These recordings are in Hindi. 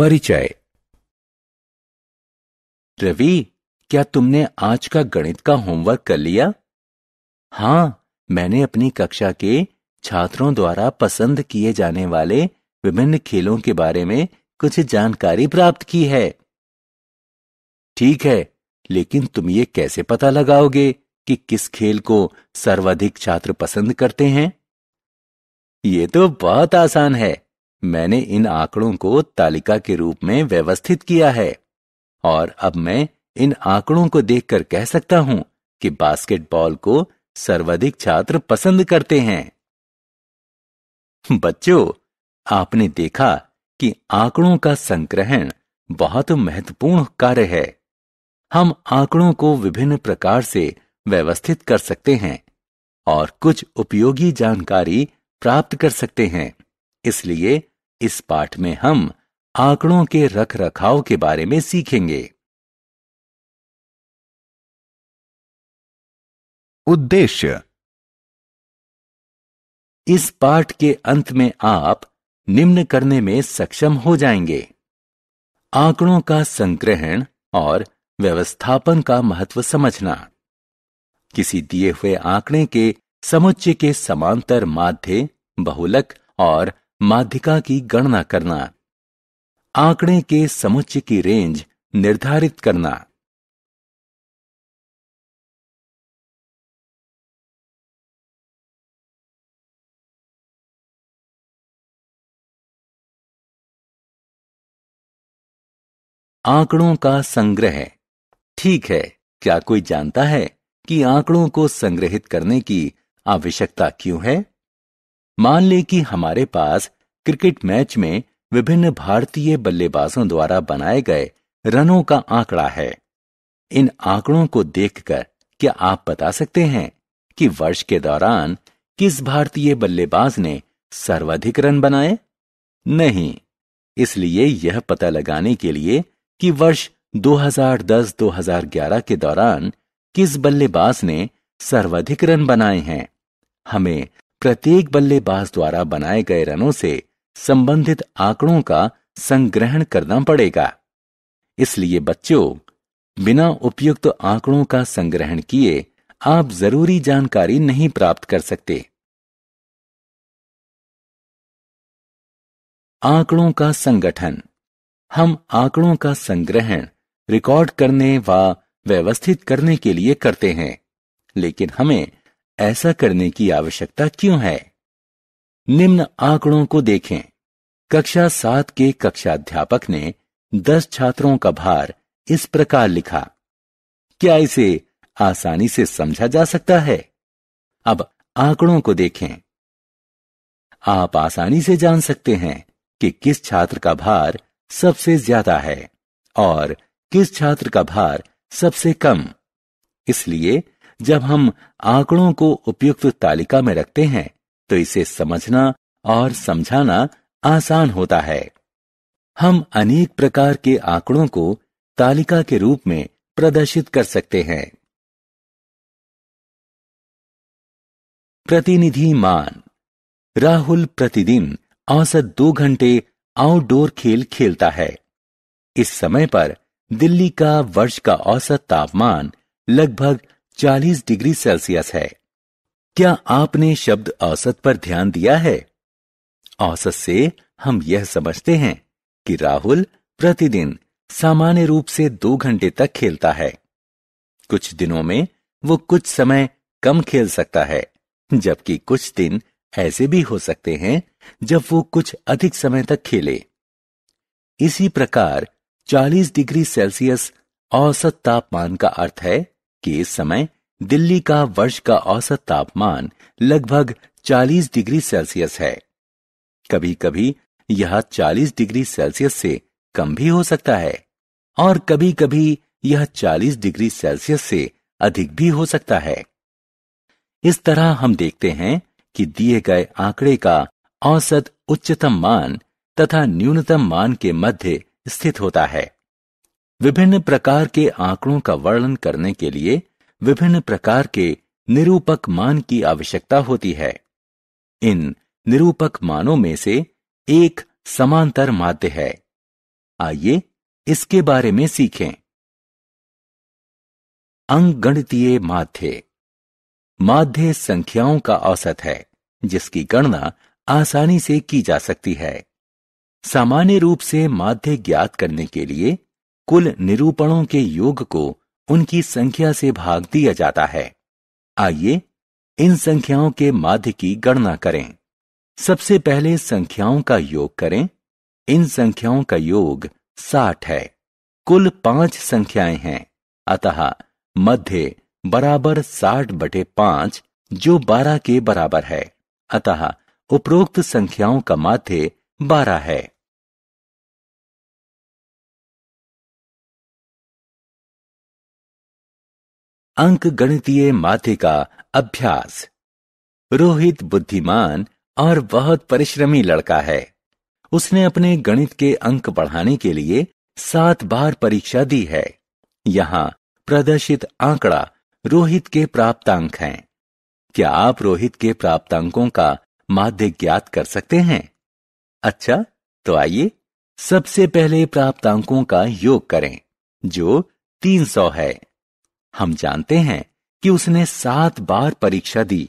परिचय रवि क्या तुमने आज का गणित का होमवर्क कर लिया हाँ मैंने अपनी कक्षा के छात्रों द्वारा पसंद किए जाने वाले विभिन्न खेलों के बारे में कुछ जानकारी प्राप्त की है ठीक है लेकिन तुम ये कैसे पता लगाओगे कि किस खेल को सर्वाधिक छात्र पसंद करते हैं ये तो बहुत आसान है मैंने इन आंकड़ों को तालिका के रूप में व्यवस्थित किया है और अब मैं इन आंकड़ों को देखकर कह सकता हूं कि बास्केटबॉल को सर्वाधिक छात्र पसंद करते हैं बच्चों आपने देखा कि आंकड़ों का संग्रहण बहुत महत्वपूर्ण कार्य है हम आंकड़ों को विभिन्न प्रकार से व्यवस्थित कर सकते हैं और कुछ उपयोगी जानकारी प्राप्त कर सकते हैं इसलिए इस पाठ में हम आंकड़ों के रख रखाव के बारे में सीखेंगे उद्देश्य इस पाठ के अंत में आप निम्न करने में सक्षम हो जाएंगे आंकड़ों का संग्रहण और व्यवस्थापन का महत्व समझना किसी दिए हुए आंकड़े के समुच्चय के समांतर माध्य बहुलक और माध्यिका की गणना करना आंकड़े के समुच्चय की रेंज निर्धारित करना आंकड़ों का संग्रह ठीक है क्या कोई जानता है कि आंकड़ों को संग्रहित करने की आवश्यकता क्यों है मान ले कि हमारे पास क्रिकेट मैच में विभिन्न भारतीय बल्लेबाजों द्वारा बनाए गए रनों का आंकड़ा है इन आंकड़ों को देखकर क्या आप बता सकते हैं कि वर्ष के दौरान किस भारतीय बल्लेबाज ने सर्वाधिक रन बनाए नहीं इसलिए यह पता लगाने के लिए कि वर्ष 2010-2011 के दौरान किस बल्लेबाज ने सर्वाधिक रन बनाए हैं हमें प्रत्येक बल्लेबाज द्वारा बनाए गए रनों से संबंधित आंकड़ों का संग्रहण करना पड़ेगा इसलिए बच्चों बिना उपयुक्त तो आंकड़ों का संग्रहण किए आप जरूरी जानकारी नहीं प्राप्त कर सकते आंकड़ों का संगठन हम आंकड़ों का संग्रहण रिकॉर्ड करने व व्यवस्थित करने के लिए करते हैं लेकिन हमें ऐसा करने की आवश्यकता क्यों है निम्न आंकड़ों को देखें कक्षा सात के कक्षाध्यापक ने दस छात्रों का भार इस प्रकार लिखा क्या इसे आसानी से समझा जा सकता है अब आंकड़ों को देखें आप आसानी से जान सकते हैं कि किस छात्र का भार सबसे ज्यादा है और किस छात्र का भार सबसे कम इसलिए जब हम आंकड़ों को उपयुक्त तालिका में रखते हैं तो इसे समझना और समझाना आसान होता है हम अनेक प्रकार के आंकड़ों को तालिका के रूप में प्रदर्शित कर सकते हैं प्रतिनिधि मान राहुल प्रतिदिन औसत दो घंटे आउटडोर खेल खेलता है इस समय पर दिल्ली का वर्ष का औसत तापमान लगभग 40 डिग्री सेल्सियस है क्या आपने शब्द औसत पर ध्यान दिया है औसत से हम यह समझते हैं कि राहुल प्रतिदिन सामान्य रूप से दो घंटे तक खेलता है कुछ दिनों में वो कुछ समय कम खेल सकता है जबकि कुछ दिन ऐसे भी हो सकते हैं जब वो कुछ अधिक समय तक खेले इसी प्रकार 40 डिग्री सेल्सियस औसत तापमान का अर्थ है कि इस समय दिल्ली का वर्ष का औसत तापमान लगभग 40 डिग्री सेल्सियस है कभी कभी यह 40 डिग्री सेल्सियस से कम भी हो सकता है और कभी कभी यह 40 डिग्री सेल्सियस से अधिक भी हो सकता है इस तरह हम देखते हैं कि दिए गए आंकड़े का औसत उच्चतम मान तथा न्यूनतम मान के मध्य स्थित होता है विभिन्न प्रकार के आंकड़ों का वर्णन करने के लिए विभिन्न प्रकार के निरूपक मान की आवश्यकता होती है इन निरूपक मानों में से एक समांतर माध्य है आइए इसके बारे में सीखें गणतीय माध्य माध्य संख्याओं का औसत है जिसकी गणना आसानी से की जा सकती है सामान्य रूप से माध्य ज्ञात करने के लिए कुल निरूपणों के योग को उनकी संख्या से भाग दिया जाता है आइए इन संख्याओं के माध्य की गणना करें सबसे पहले संख्याओं का योग करें इन संख्याओं का योग साठ है कुल पांच संख्याएं हैं अतः मध्य बराबर साठ बटे पांच जो बारह के बराबर है अतः उपरोक्त संख्याओं का माध्य बारह है अंक गणितीय माथे का अभ्यास रोहित बुद्धिमान और बहुत परिश्रमी लड़का है उसने अपने गणित के अंक बढ़ाने के लिए सात बार परीक्षा दी है यहाँ प्रदर्शित आंकड़ा रोहित के प्राप्तांक हैं। क्या आप रोहित के प्राप्तांकों का माध्य ज्ञात कर सकते हैं अच्छा तो आइए सबसे पहले प्राप्तांकों का योग करें जो 300 है हम जानते हैं कि उसने सात बार परीक्षा दी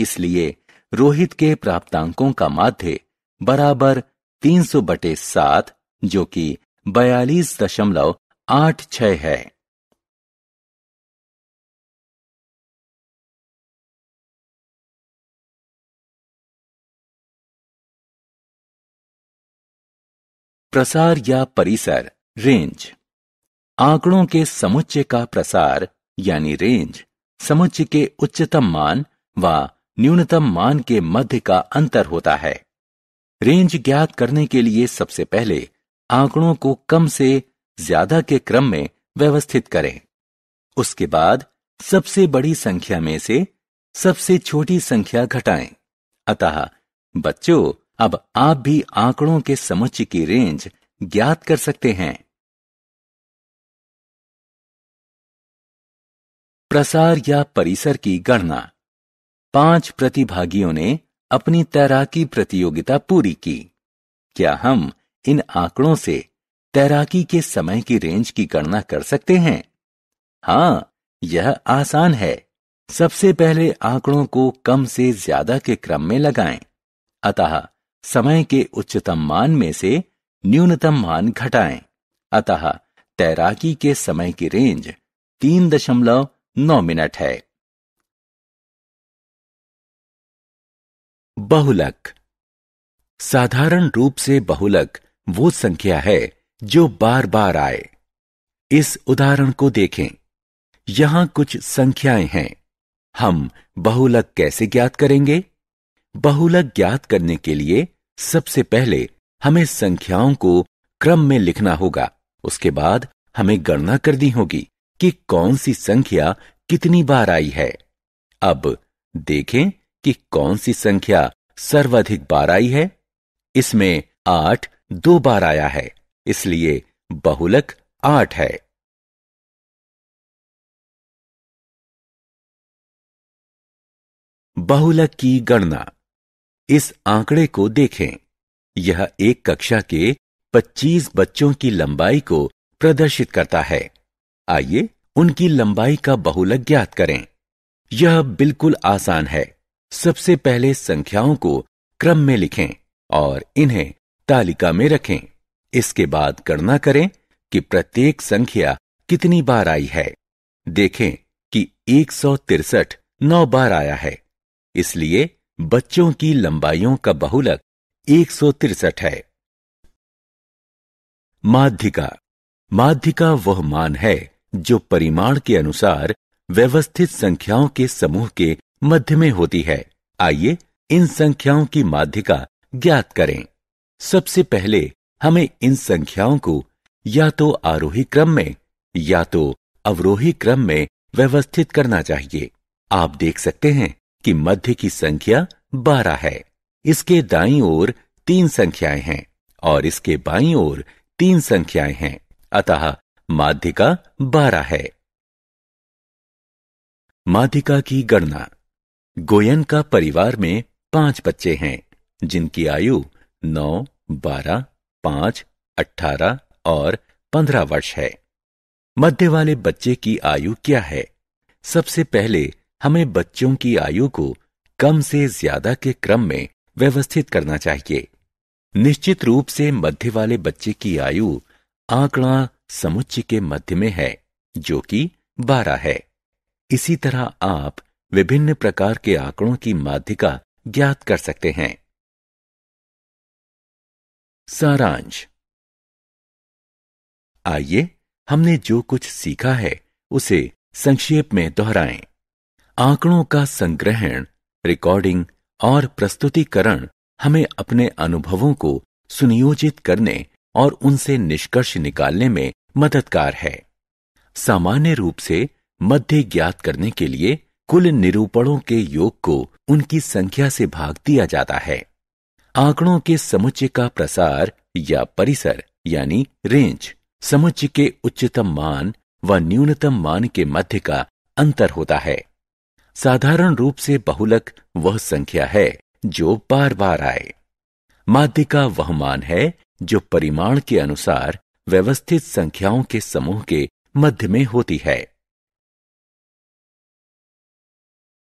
इसलिए रोहित के प्राप्तांकों का माध्य बराबर 300 बटे सात जो कि बयालीस दशमलव आठ छह है प्रसार या परिसर रेंज आंकड़ों के समुच्चय का प्रसार यानी रेंज समुच्चय के उच्चतम मान व न्यूनतम मान के मध्य का अंतर होता है रेंज ज्ञात करने के लिए सबसे पहले आंकड़ों को कम से ज्यादा के क्रम में व्यवस्थित करें उसके बाद सबसे बड़ी संख्या में से सबसे छोटी संख्या घटाएं अतः बच्चों अब आप भी आंकड़ों के समुच्चय की रेंज ज्ञात कर सकते हैं प्रसार या परिसर की गणना पांच प्रतिभागियों ने अपनी तैराकी प्रतियोगिता पूरी की क्या हम इन आंकड़ों से तैराकी के समय की रेंज की गणना कर सकते हैं हाँ यह आसान है सबसे पहले आंकड़ों को कम से ज्यादा के क्रम में लगाएं अतः समय के उच्चतम मान में से न्यूनतम मान घटाएं अतः तैराकी के समय की रेंज तीन दशमलव नौ मिनट है बहुलक साधारण रूप से बहुलक वो संख्या है जो बार बार आए इस उदाहरण को देखें यहां कुछ संख्याएं हैं हम बहुलक कैसे ज्ञात करेंगे बहुलक ज्ञात करने के लिए सबसे पहले हमें संख्याओं को क्रम में लिखना होगा उसके बाद हमें गणना करनी होगी कि कौन सी संख्या कितनी बार आई है अब देखें कि कौन सी संख्या सर्वाधिक बार आई है इसमें आठ दो बार आया है इसलिए बहुलक आठ है बहुलक की गणना इस आंकड़े को देखें यह एक कक्षा के 25 बच्चों की लंबाई को प्रदर्शित करता है आइए उनकी लंबाई का बहुलक ज्ञात करें यह बिल्कुल आसान है सबसे पहले संख्याओं को क्रम में लिखें और इन्हें तालिका में रखें इसके बाद गणना करें कि प्रत्येक संख्या कितनी बार आई है देखें कि एक सौ तिरसठ नौ बार आया है इसलिए बच्चों की लंबाइयों का बहुलक एक सौ तिरसठ है माध्यिका माध्यिका वह मान है जो परिमाण के अनुसार व्यवस्थित संख्याओं के समूह के मध्य में होती है आइए इन संख्याओं की माध्यिका ज्ञात करें सबसे पहले हमें इन संख्याओं को या तो आरोही क्रम में या तो अवरोही क्रम में व्यवस्थित करना चाहिए आप देख सकते हैं कि मध्य की संख्या बारह है इसके दाई ओर तीन संख्याएं हैं और इसके बाई ओर तीन संख्याएं हैं अतः माध्यिका बारह है माध्यिका की गणना गोयन का परिवार में पांच बच्चे हैं जिनकी आयु नौ बारह पांच अठारह और पंद्रह वर्ष है मध्य वाले बच्चे की आयु क्या है सबसे पहले हमें बच्चों की आयु को कम से ज्यादा के क्रम में व्यवस्थित करना चाहिए निश्चित रूप से मध्य वाले बच्चे की आयु आंकड़ा समुच्चय के मध्य में है जो कि बारह है इसी तरह आप विभिन्न प्रकार के आंकड़ों की माध्यिका ज्ञात कर सकते हैं सारांश आइए हमने जो कुछ सीखा है उसे संक्षेप में दोहराएं। आंकड़ों का संग्रहण रिकॉर्डिंग और प्रस्तुतिकरण हमें अपने अनुभवों को सुनियोजित करने और उनसे निष्कर्ष निकालने में मददगार है सामान्य रूप से मध्य ज्ञात करने के लिए कुल निरूपणों के योग को उनकी संख्या से भाग दिया जाता है आंकड़ों के समुच्चय का प्रसार या परिसर यानी रेंज समुच्चय के उच्चतम मान व न्यूनतम मान के मध्य का अंतर होता है साधारण रूप से बहुलक वह संख्या है जो बार बार आए माध्य का वह मान है जो परिमाण के अनुसार व्यवस्थित संख्याओं के समूह के मध्य में होती है